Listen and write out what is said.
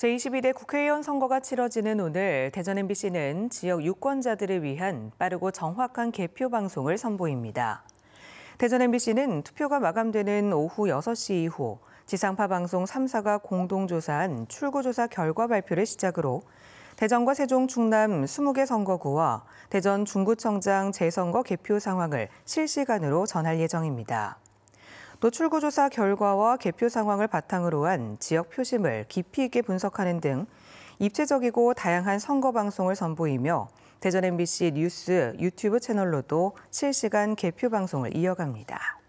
제22대 국회의원 선거가 치러지는 오늘 대전 MBC는 지역 유권자들을 위한 빠르고 정확한 개표 방송을 선보입니다. 대전 MBC는 투표가 마감되는 오후 6시 이후 지상파 방송 3사가 공동조사한 출구조사 결과 발표를 시작으로 대전과 세종 충남 20개 선거구와 대전 중구청장 재선거 개표 상황을 실시간으로 전할 예정입니다. 또 출구조사 결과와 개표 상황을 바탕으로 한 지역 표심을 깊이 있게 분석하는 등 입체적이고 다양한 선거 방송을 선보이며 대전 MBC 뉴스 유튜브 채널로도 실시간 개표 방송을 이어갑니다.